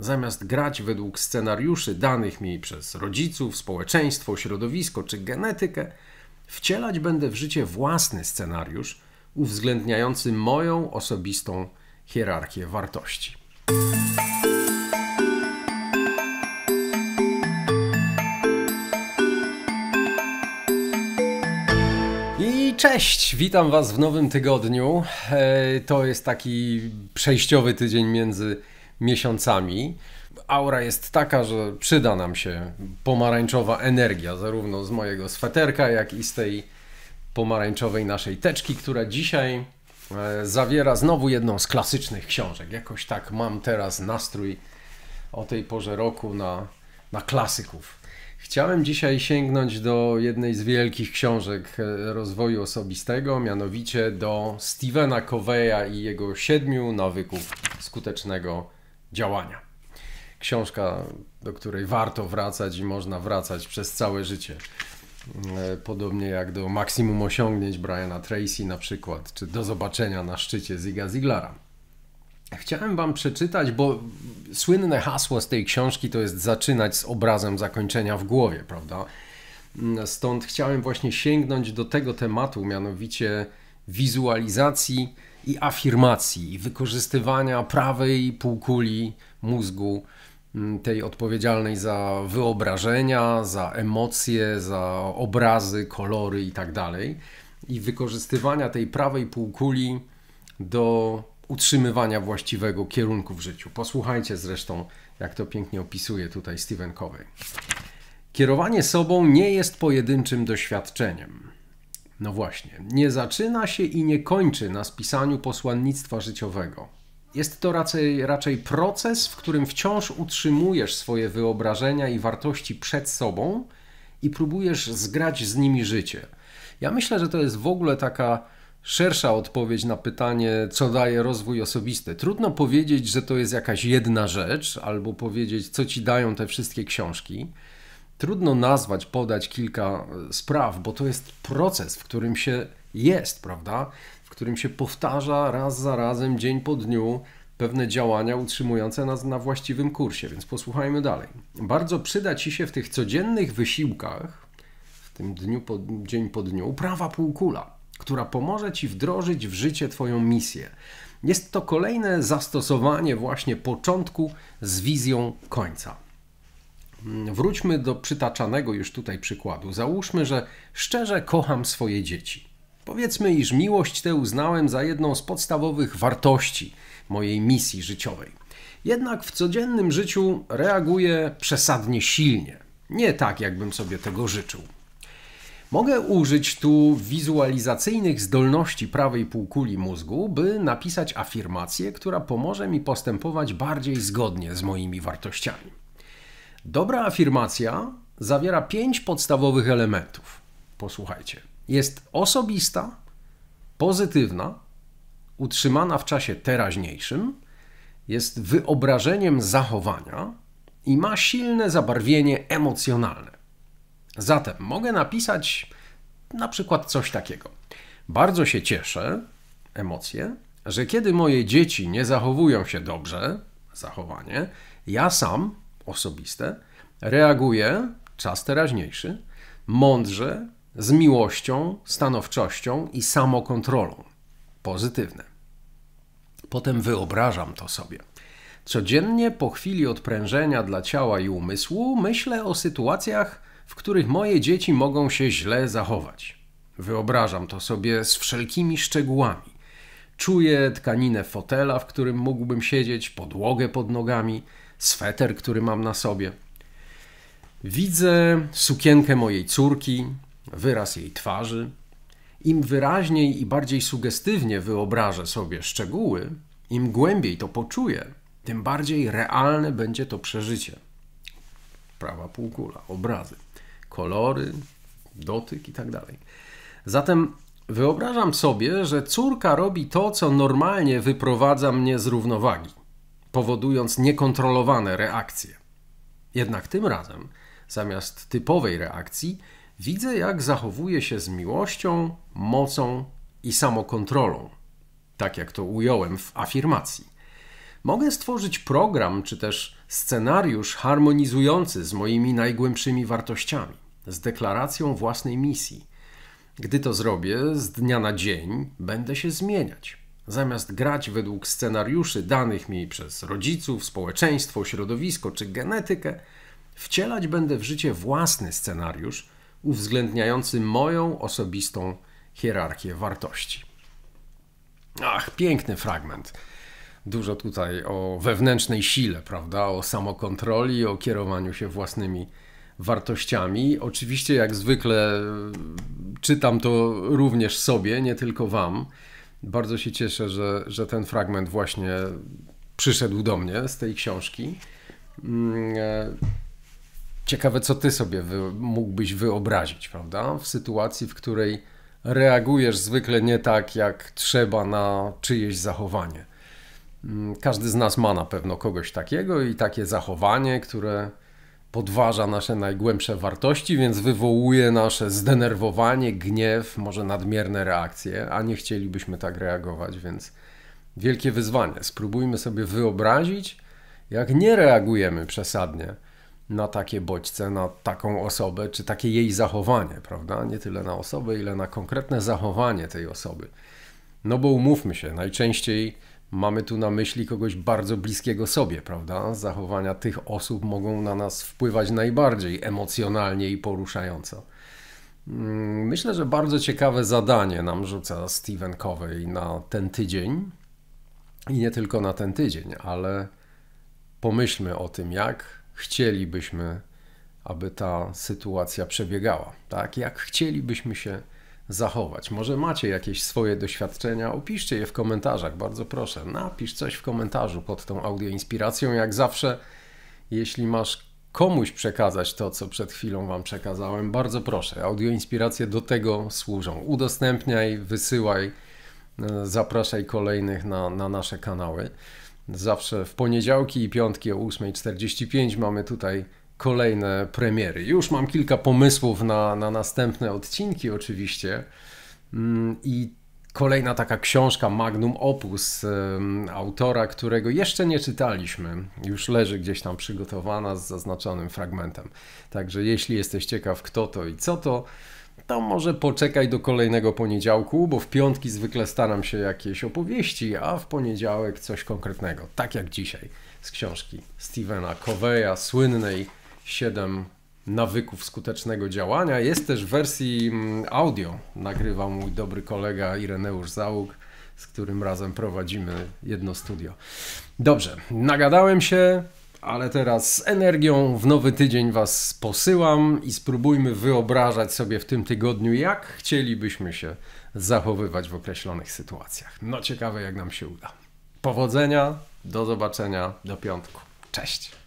Zamiast grać według scenariuszy danych mi przez rodziców, społeczeństwo, środowisko czy genetykę, wcielać będę w życie własny scenariusz uwzględniający moją osobistą hierarchię wartości. Cześć, witam Was w nowym tygodniu. E, to jest taki przejściowy tydzień między miesiącami. Aura jest taka, że przyda nam się pomarańczowa energia, zarówno z mojego sweterka, jak i z tej pomarańczowej naszej teczki, która dzisiaj e, zawiera znowu jedną z klasycznych książek. Jakoś tak mam teraz nastrój o tej porze roku na, na klasyków. Chciałem dzisiaj sięgnąć do jednej z wielkich książek e, rozwoju osobistego, mianowicie do Stevena Coveya i jego siedmiu nawyków skutecznego działania. Książka, do której warto wracać i można wracać przez całe życie. E, podobnie jak do maksimum osiągnięć Briana Tracy na przykład, czy do zobaczenia na szczycie Ziga Ziglara. Chciałem Wam przeczytać, bo słynne hasło z tej książki to jest zaczynać z obrazem zakończenia w głowie, prawda? Mm, stąd chciałem właśnie sięgnąć do tego tematu, mianowicie wizualizacji i afirmacji, i wykorzystywania prawej półkuli mózgu, mm, tej odpowiedzialnej za wyobrażenia, za emocje, za obrazy, kolory i tak dalej, i wykorzystywania tej prawej półkuli do utrzymywania właściwego kierunku w życiu. Posłuchajcie zresztą, jak to pięknie opisuje tutaj Stephen Covey. Kierowanie sobą nie jest pojedynczym doświadczeniem. No właśnie, nie zaczyna się i nie kończy na spisaniu posłannictwa życiowego. Jest to raczej, raczej proces, w którym wciąż utrzymujesz swoje wyobrażenia i wartości przed sobą i próbujesz zgrać z nimi życie. Ja myślę, że to jest w ogóle taka szersza odpowiedź na pytanie, co daje rozwój osobisty. Trudno powiedzieć, że to jest jakaś jedna rzecz, albo powiedzieć, co ci dają te wszystkie książki. Trudno nazwać, podać kilka e, spraw, bo to jest proces, w którym się jest, prawda? W którym się powtarza raz za razem, dzień po dniu, pewne działania utrzymujące nas na właściwym kursie, więc posłuchajmy dalej. Bardzo przyda Ci się w tych codziennych wysiłkach, w tym dniu po, dzień po dniu, prawa półkula, która pomoże Ci wdrożyć w życie Twoją misję. Jest to kolejne zastosowanie właśnie początku z wizją końca. Wróćmy do przytaczanego już tutaj przykładu. Załóżmy, że szczerze kocham swoje dzieci. Powiedzmy, iż miłość tę uznałem za jedną z podstawowych wartości mojej misji życiowej. Jednak w codziennym życiu reaguję przesadnie silnie, nie tak, jakbym sobie tego życzył. Mogę użyć tu wizualizacyjnych zdolności prawej półkuli mózgu, by napisać afirmację, która pomoże mi postępować bardziej zgodnie z moimi wartościami. Dobra afirmacja zawiera pięć podstawowych elementów. Posłuchajcie. Jest osobista, pozytywna, utrzymana w czasie teraźniejszym, jest wyobrażeniem zachowania i ma silne zabarwienie emocjonalne. Zatem mogę napisać na przykład coś takiego. Bardzo się cieszę, emocje, że kiedy moje dzieci nie zachowują się dobrze, zachowanie, ja sam osobiste, reaguje, czas teraźniejszy, mądrze, z miłością, stanowczością i samokontrolą. Pozytywne. Potem wyobrażam to sobie. Codziennie po chwili odprężenia dla ciała i umysłu myślę o sytuacjach, w których moje dzieci mogą się źle zachować. Wyobrażam to sobie z wszelkimi szczegółami. Czuję tkaninę fotela, w którym mógłbym siedzieć, podłogę pod nogami sweter, który mam na sobie. Widzę sukienkę mojej córki, wyraz jej twarzy. Im wyraźniej i bardziej sugestywnie wyobrażę sobie szczegóły, im głębiej to poczuję, tym bardziej realne będzie to przeżycie. Prawa półkula, obrazy, kolory, dotyk i tak dalej. Zatem wyobrażam sobie, że córka robi to, co normalnie wyprowadza mnie z równowagi powodując niekontrolowane reakcje. Jednak tym razem, zamiast typowej reakcji, widzę, jak zachowuje się z miłością, mocą i samokontrolą, tak jak to ująłem w afirmacji. Mogę stworzyć program czy też scenariusz harmonizujący z moimi najgłębszymi wartościami, z deklaracją własnej misji. Gdy to zrobię, z dnia na dzień będę się zmieniać. Zamiast grać według scenariuszy danych mi przez rodziców, społeczeństwo, środowisko czy genetykę, wcielać będę w życie własny scenariusz uwzględniający moją osobistą hierarchię wartości. Ach, piękny fragment. Dużo tutaj o wewnętrznej sile, prawda? O samokontroli, o kierowaniu się własnymi wartościami. Oczywiście, jak zwykle, czytam to również sobie, nie tylko Wam. Bardzo się cieszę, że, że ten fragment właśnie przyszedł do mnie z tej książki. Mm, e, ciekawe, co ty sobie wy, mógłbyś wyobrazić, prawda? W sytuacji, w której reagujesz zwykle nie tak, jak trzeba na czyjeś zachowanie. Mm, każdy z nas ma na pewno kogoś takiego i takie zachowanie, które podważa nasze najgłębsze wartości, więc wywołuje nasze zdenerwowanie, gniew, może nadmierne reakcje, a nie chcielibyśmy tak reagować, więc wielkie wyzwanie. Spróbujmy sobie wyobrazić, jak nie reagujemy przesadnie na takie bodźce, na taką osobę, czy takie jej zachowanie, prawda? Nie tyle na osobę, ile na konkretne zachowanie tej osoby. No bo umówmy się, najczęściej Mamy tu na myśli kogoś bardzo bliskiego sobie, prawda? Zachowania tych osób mogą na nas wpływać najbardziej emocjonalnie i poruszająco. Mm, myślę, że bardzo ciekawe zadanie nam rzuca Steven Covey na ten tydzień i nie tylko na ten tydzień, ale pomyślmy o tym, jak chcielibyśmy, aby ta sytuacja przebiegała, tak? Jak chcielibyśmy się zachować. Może macie jakieś swoje doświadczenia, opiszcie je w komentarzach, bardzo proszę. Napisz coś w komentarzu pod tą audio inspiracją. Jak zawsze, jeśli masz komuś przekazać to, co przed chwilą Wam przekazałem, bardzo proszę. Audio inspiracje do tego służą. Udostępniaj, wysyłaj, e, zapraszaj kolejnych na, na nasze kanały. Zawsze w poniedziałki i piątki o 8.45 mamy tutaj kolejne premiery. Już mam kilka pomysłów na, na następne odcinki, oczywiście. Mm, I kolejna taka książka Magnum Opus autora, którego jeszcze nie czytaliśmy. Już leży gdzieś tam przygotowana z zaznaczonym fragmentem. Także jeśli jesteś ciekaw kto to i co to, to może poczekaj do kolejnego poniedziałku, bo w piątki zwykle staram się jakieś opowieści, a w poniedziałek coś konkretnego, tak jak dzisiaj z książki Stevena Coveya, słynnej 7 nawyków skutecznego działania. Jest też w wersji mm, audio. Nagrywa mój dobry kolega Ireneusz Załóg, z którym razem prowadzimy jedno studio. Dobrze, nagadałem się, ale teraz z energią w nowy tydzień Was posyłam i spróbujmy wyobrażać sobie w tym tygodniu, jak chcielibyśmy się zachowywać w określonych sytuacjach. No ciekawe, jak nam się uda. Powodzenia, do zobaczenia, do piątku. Cześć!